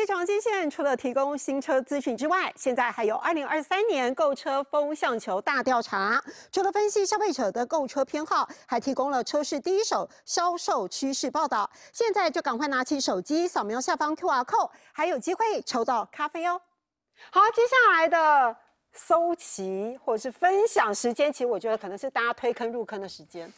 非常接线除了提供新车资讯之外，现在还有二零二三年购车风向球大调查。除了分析消费者的购车偏好，还提供了车市第一手销售趋势报道。现在就赶快拿起手机，扫描下方 QR Code，还有机会抽到咖啡哦。好，接下来的。搜集或者是分享时间，其实我觉得可能是大家推坑入坑的时间，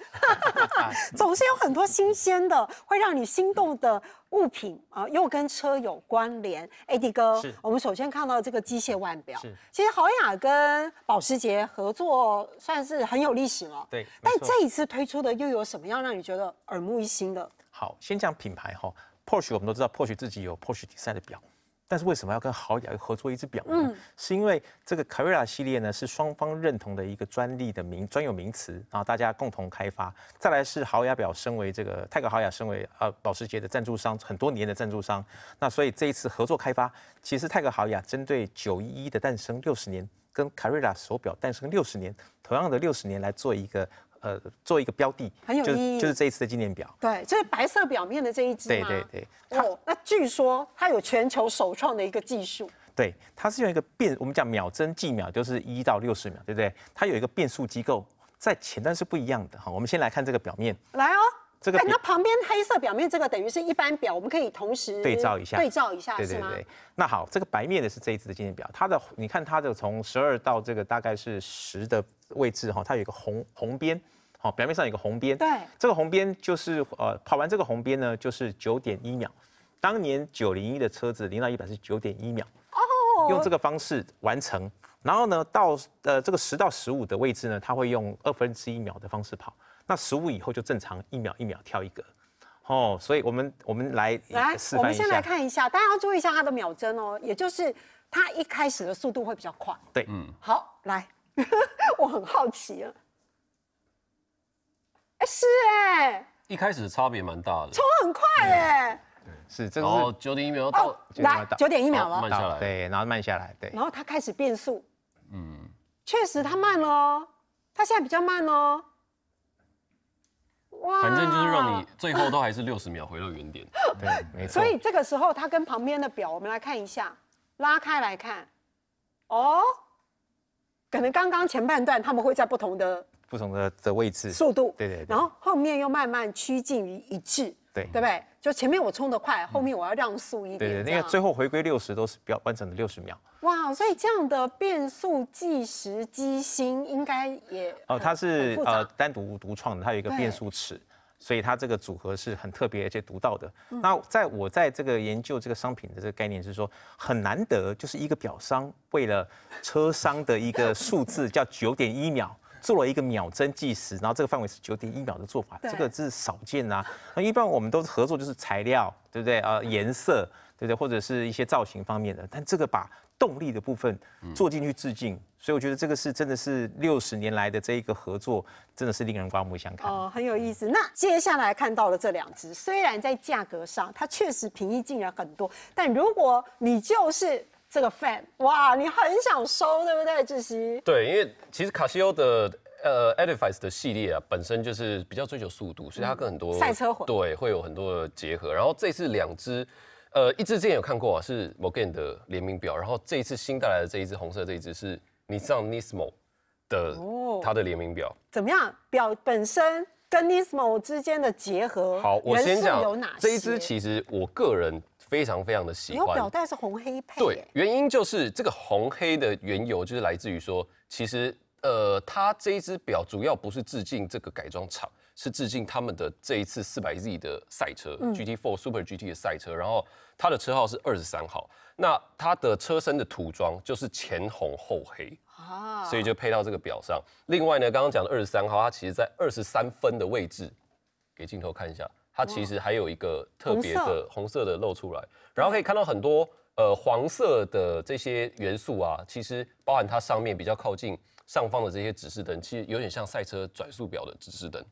总是有很多新鲜的，会让你心动的物品啊，又跟车有关联。AD 哥，我们首先看到这个机械腕表，其实豪雅跟保时捷合作算是很有历史了，对，但这一次推出的又有什么样让你觉得耳目一新的？好，先讲品牌哈，Porsche 我们都知道，Porsche 自己有 Porsche Design 的表。但是为什么要跟豪雅合作一只表呢？是因为这个 Carrera 系列呢是双方认同的一个专利的名专有名词，然后大家共同开发。再来是豪雅表，身为这个泰格豪雅，身为呃保时捷的赞助商，很多年的赞助商。那所以这一次合作开发，其实泰格豪雅针对九一一的诞生六十年，跟 Carrera 手表诞生六十年，同样的六十年来做一个。呃，做一个标的，很有意义，就是这一次的纪念表，对，就是白色表面的这一只对对对。哦，那据说它有全球首创的一个技术，对，它是用一个变，我们讲秒针计秒就是一到六十秒，对不对？它有一个变速机构，在前端是不一样的哈。我们先来看这个表面，来哦。这个，那旁边黑色表面这个等于是一般表，我们可以同时对照一下，对照一下，对对对。那好，这个白面的是这一支的纪念表，它的你看它的从十二到这个大概是十的位置哈，它有一个红红边，好，表面上有一个红边。对。这个红边就是呃跑完这个红边呢，就是九点一秒。当年九零一的车子零到一百是九点一秒哦，用这个方式完成。然后呢，到呃这个十到十五的位置呢，它会用二分之一秒的方式跑。那十五以后就正常，一秒一秒跳一格。哦，所以我们我们来来示范一下。我们先来看一下，大家要注意一下它的秒针哦，也就是它一开始的速度会比较快。对，嗯。好，来，我很好奇啊。是哎，一开始差别蛮大的，冲很快哎，是，然后九点一秒到，来，九点一秒了，慢下来，对，然后慢下来，对，然后它开始变速，嗯，确实它慢了，它现在比较慢哦。反正就是让你最后都还是六十秒回到原点，对，没错。所以这个时候，它跟旁边的表，我们来看一下，拉开来看，哦，可能刚刚前半段他们会在不同的、不同的的位置、速度，对对对，然后后面又慢慢趋近于一致。对对不对？就前面我冲得快，后面我要让速一点。对对，因为最后回归六十都是比较完整的六十秒。哇，所以这样的变速计时机芯应该也哦，它是呃单独独创的，它有一个变速齿，所以它这个组合是很特别且独到的。那在我在这个研究这个商品的这个概念是说，很难得就是一个表商为了车商的一个数字叫九点一秒。做了一个秒针计时，然后这个范围是九点一秒的做法，这个是少见啊。那一般我们都是合作，就是材料，对不对？呃，颜色，对不对，或者是一些造型方面的，但这个把动力的部分做进去致敬，所以我觉得这个是真的是六十年来的这一个合作，真的是令人刮目相看。哦，很有意思。那接下来看到了这两只，虽然在价格上它确实平易近人很多，但如果你就是。这个 fan 哇，你很想收，对不对？志熙？对，因为其实卡西欧的呃 Edifice 的系列啊，本身就是比较追求速度，所以它跟很多赛车对会有很多的结合。然后这次两只，呃，一只之前有看过啊，是 Morgan 的联名表，然后这一次新带来的这一只红色这一只是你上 Nismo 的它的联名表，怎么样？表本身。跟 Nismo 之间的结合好，我有哪这一支其实我个人非常非常的喜欢。表带是红黑配。对，原因就是这个红黑的缘由，就是来自于说，其实呃，它这一支表主要不是致敬这个改装厂，是致敬他们的这一次四百 z 的赛车，GT4 Super GT 的赛车，然后它的车号是二十三号。那它的车身的涂装就是前红后黑。所以就配到这个表上。另外呢，刚刚讲的二十三号，它其实，在二十三分的位置，给镜头看一下，它其实还有一个特别的红色的露出来，然后可以看到很多呃黄色的这些元素啊，其实包含它上面比较靠近上方的这些指示灯，其实有点像赛车转速表的指示灯，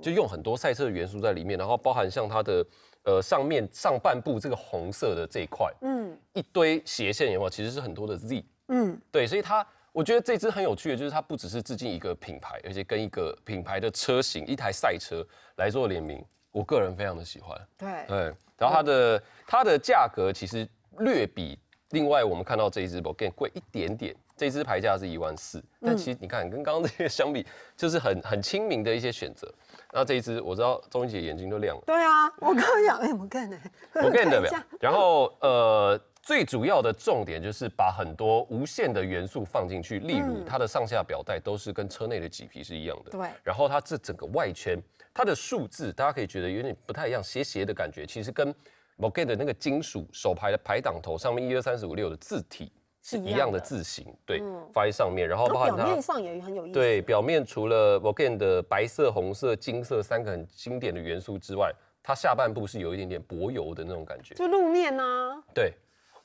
就用很多赛车元素在里面，然后包含像它的呃上面上半部这个红色的这一块，嗯，一堆斜线有没有？其实是很多的 Z，嗯，对，所以它。我觉得这支很有趣的，就是它不只是致敬一个品牌，而且跟一个品牌的车型、一台赛车来做联名，我个人非常的喜欢。对，对。然后它的它的价格其实略比另外我们看到这一支 b o g a n 贵一点点，这支牌价是一万四，但其实你看跟刚刚这些相比，就是很很亲民的一些选择。那这一支我知道，钟小姐眼睛都亮了。对啊，我刚刚讲 Morgan 哎。o g a n 的表。然后呃。最主要的重点就是把很多无限的元素放进去，例如它的上下表带都是跟车内的麂皮是一样的，对。然后它这整个外圈，它的数字大家可以觉得有点不太一样，斜斜的感觉，其实跟 b u g a 那个金属手排的排挡头上面一、二、三、四、五、六的字体是一样的字形，对，发在上面。然后它表面上也很有意思，对，表面除了 b u g a 的白色、红色、金色三个很经典的元素之外，它下半部是有一点点柏油的那种感觉，就路面呢，对。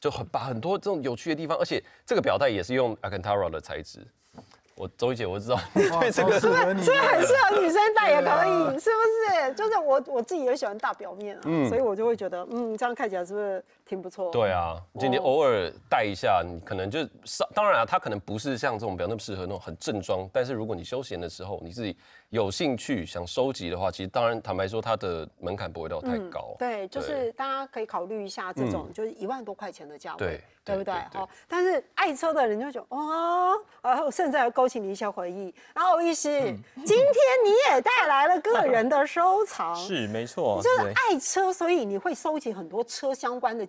就很把很多这种有趣的地方，而且这个表带也是用 Agatara 的材质。我周一姐我知道，对这个是不是很适合女生戴也可以，是不是？就是我我自己也喜欢大表面，啊，所以我就会觉得，嗯，这样看起来是不是？挺不错，对啊，今天偶尔带一下，你可能就是，当然啊，它可能不是像这种比较那么适合那种很正装，但是如果你休闲的时候你自己有兴趣想收集的话，其实当然坦白说它的门槛不会到太高，对，就是大家可以考虑一下这种就是一万多块钱的价位，对，对不对？好，但是爱车的人就觉得哇，然后甚至还勾起你一些回忆，然后玉溪，今天你也带来了个人的收藏，是没错，就是爱车，所以你会收集很多车相关的。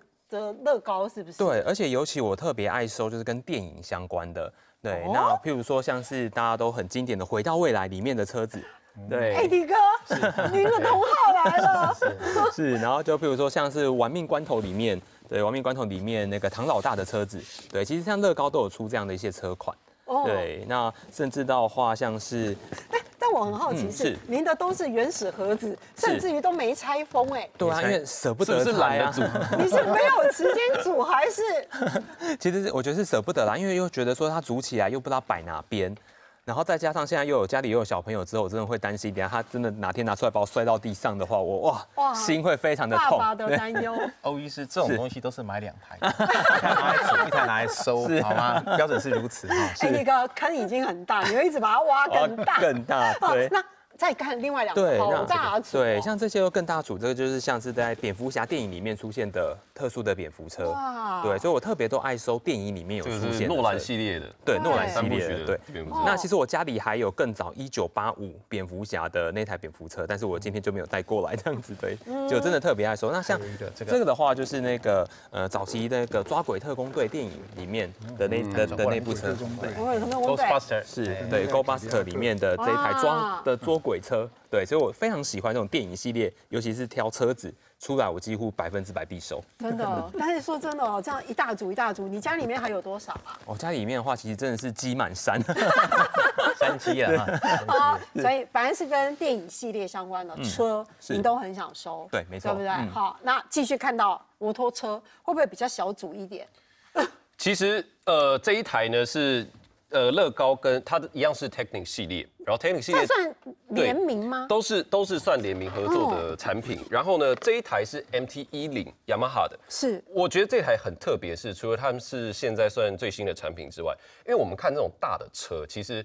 乐高是不是？对，而且尤其我特别爱收，就是跟电影相关的。对，那譬如说像是大家都很经典的《回到未来》里面的车子，对。哎，迪哥，您的同号来了。是，然后就譬如说像是《玩命关头》里面，对，《玩命关头》里面那个唐老大的车子，对。其实像乐高都有出这样的一些车款，对。那甚至到话像是。我很好奇，是您的都是原始盒子，甚至于都没拆封哎。对啊，因为舍不得。是来啊，你是没有时间煮还是？其实我觉得是舍不得啦，因为又觉得说它煮起来又不知道摆哪边。然后再加上现在又有家里又有小朋友之后，我真的会担心等下他真的哪天拿出来把我摔到地上的话，我哇，心会非常的痛。爸爸的担忧。哦，于是这种东西都是买两台，一台拿来收，好吗？标准是如此哈。哎，那个坑已经很大，你要一直把它挖更大更大。对。那。再看另外两个，好大组，像这些都更大组。这个就是像是在蝙蝠侠电影里面出现的特殊的蝙蝠车。对，所以我特别都爱搜电影里面有出现诺兰系列的，对，诺兰系列的。对，那其实我家里还有更早一九八五蝙蝠侠的那台蝙蝠车，但是我今天就没有带过来这样子对，就真的特别爱搜。那像这个的话，就是那个呃早期那个抓鬼特工队电影里面的那的的那部车，Ghostbuster，是对 Ghostbuster 里面的这一台装的桌。鬼车，对，所以我非常喜欢这种电影系列，尤其是挑车子出来，我几乎百分之百必收。真的，但是说真的哦，这样一大组一大组，你家里面还有多少啊？我家里面的话，其实真的是积满山，山积了。啊，所以凡是跟电影系列相关的车，你都很想收，对，没错，对不对？好，那继续看到摩托车，会不会比较小组一点？其实，呃，这一台呢是。呃，乐高跟它一样是 Technic 系列，然后 Technic 系列算联名吗？都是都是算联名合作的产品。然后呢，这一台是 MT10 Yamaha 的，是。我觉得这台很特别，是除了他们是现在算最新的产品之外，因为我们看这种大的车，其实。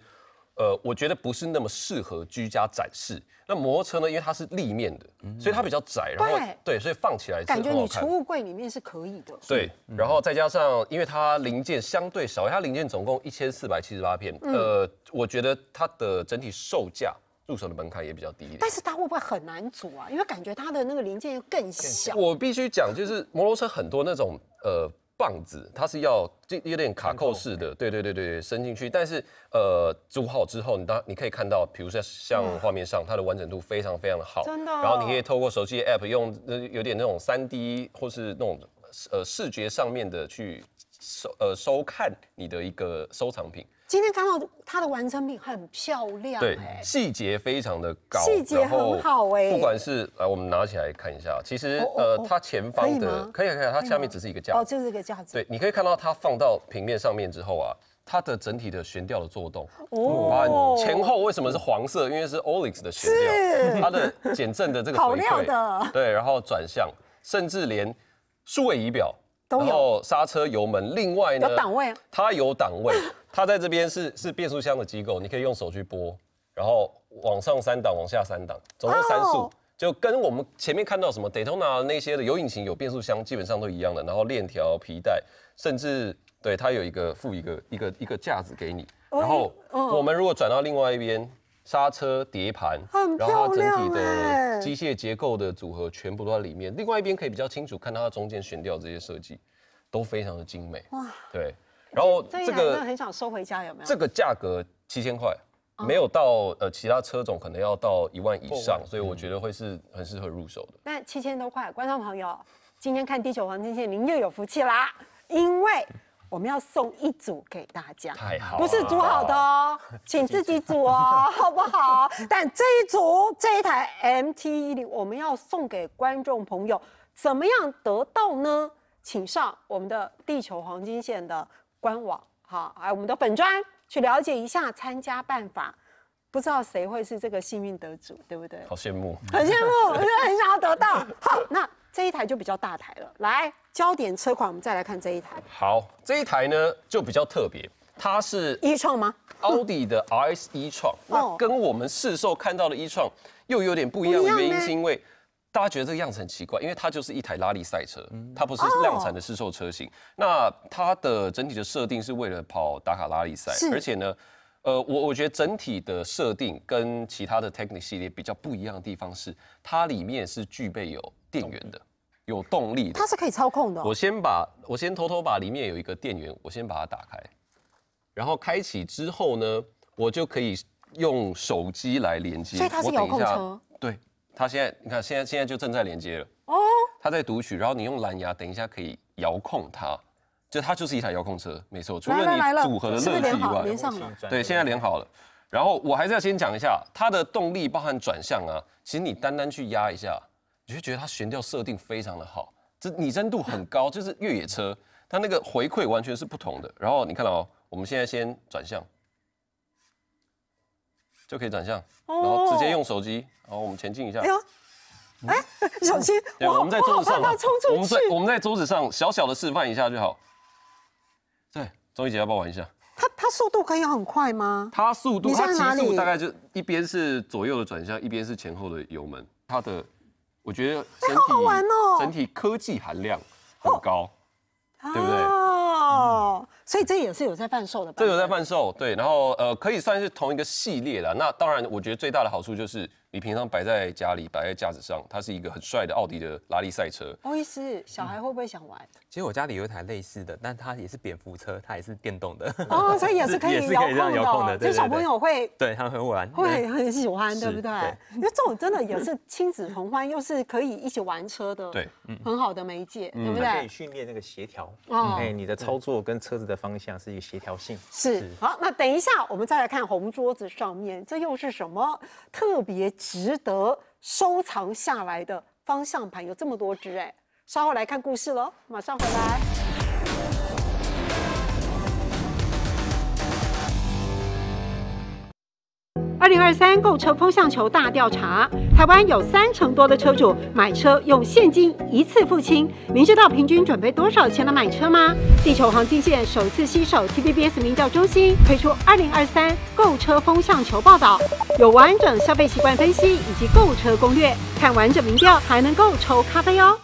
呃，我觉得不是那么适合居家展示。那摩托车呢？因为它是立面的，所以它比较窄。然对对，所以放起来感觉你储物柜里面是可以的。对，然后再加上因为它零件相对少，它零件总共一千四百七十八片。呃，我觉得它的整体售价入手的门槛也比较低一点。但是它会不会很难组啊？因为感觉它的那个零件更小。我必须讲，就是摩托车很多那种呃。棒子它是要这有点卡扣式的，对对对对伸进去。但是呃，煮好之后，你当你可以看到，比如说像画面上它的完整度非常非常的好，真的。然后你可以透过手机 app 用有点那种 3D 或是那种呃视觉上面的去收呃收看你的一个收藏品。今天看到它的完成品很漂亮，对，细节非常的高，细节很好哎。不管是，来，我们拿起来看一下，其实呃，它前方的可以可以，可以。它下面只是一个架。子，哦，就是这个架子。对，你可以看到它放到平面上面之后啊，它的整体的悬吊的作动。哦。哇，前后为什么是黄色？因为是 o l i x 的悬吊。它的减震的这个回馈。好料的。对，然后转向，甚至连数位仪表都有，刹车、油门。另外呢，有档位。它有档位。它在这边是是变速箱的机构，你可以用手去拨，然后往上三档，往下三档，总共三速，就跟我们前面看到什么 Daytona 那些的有引擎有变速箱，基本上都一样的。然后链条皮带，甚至对它有一个附一个一个一个架子给你。然后我们如果转到另外一边，刹车碟盘，然后它整体的机械结构的组合全部都在里面。另外一边可以比较清楚看到它中间悬吊这些设计，都非常的精美。哇，对。然后这个很想收回家，有没有？这个价格七千块，没有到呃其他车种可能要到一万以上，所以我觉得会是很适合入手的。那七千多块，观众朋友今天看地球黄金线，您又有福气啦，因为我们要送一组给大家，太好，不是煮好的哦，请自己煮哦，好不好？但这一组这一台 m t 零，我们要送给观众朋友，怎么样得到呢？请上我们的地球黄金线的。官网哈，哎，我们的粉砖去了解一下参加办法，不知道谁会是这个幸运得主，对不对？好羡慕，很羡慕，我就很想要得到。好，那这一台就比较大台了。来，焦点车款，我们再来看这一台。好，这一台呢就比较特别，它是一创吗？奥迪的 R S 一创，那跟我们试售看到的一创又有点不一样，原因是因为。大家觉得这个样子很奇怪，因为它就是一台拉力赛车，它不是量产的市售车型。那它的整体的设定是为了跑打卡拉力赛，而且呢，呃，我我觉得整体的设定跟其他的 Technic 系列比较不一样的地方是，它里面是具备有电源的，有动力，它是可以操控的。我先把我先偷偷把里面有一个电源，我先把它打开，然后开启之后呢，我就可以用手机来连接，所以它是遥控车，对。它现在，你看，现在现在就正在连接了。哦，它在读取，然后你用蓝牙，等一下可以遥控它，就它就是一台遥控车，没错。组合的乐趣以外，连上了。对，现在连好了。然后我还是要先讲一下它的动力包含转向啊。其实你单单去压一下，你就觉得它悬吊设定非常的好，这拟真度很高，就是越野车，它那个回馈完全是不同的。然后你看到我们现在先转向。就可以转向，然后直接用手机，然后我们前进一下。哎呦，哎，小心！我们在桌子上，我们在我们在桌子上小小的示范一下就好。对，钟怡姐要不要玩一下？它它速度可以很快吗？它速度，它极速大概就一边是左右的转向，一边是前后的油门。它的，我觉得整体整体科技含量很高，对不对？所以这也是有在贩售的吧？这有在贩售，对，然后呃，可以算是同一个系列了。那当然，我觉得最大的好处就是。你平常摆在家里，摆在架子上，它是一个很帅的奥迪的拉力赛车。欧医是小孩会不会想玩？其实我家里有一台类似的，但它也是蝙蝠车，它也是电动的。哦，所以也是可以 遥控的。遥控的，小朋友会，对他们 会玩，会很喜欢，对不对？那这种真的也是亲子同欢，又是可以一起玩车的，对，很好的媒介，对不对？可以训练那个协调。哦，哎，你的操作跟车子的方向是一个协调性。是。好，那等一下我们再来看红桌子上面，这又是什么特别？值得收藏下来的方向盘有这么多只哎，稍后来看故事喽，马上回来。2023购车风向球大调查，台湾有三成多的车主买车用现金一次付清，您知道平均准备多少钱来买车吗？地球黄金线首次携手 t b b s 名调中心推出2023购车风向球报道，有完整消费习惯分析以及购车攻略，看完整民调还能够抽咖啡哦。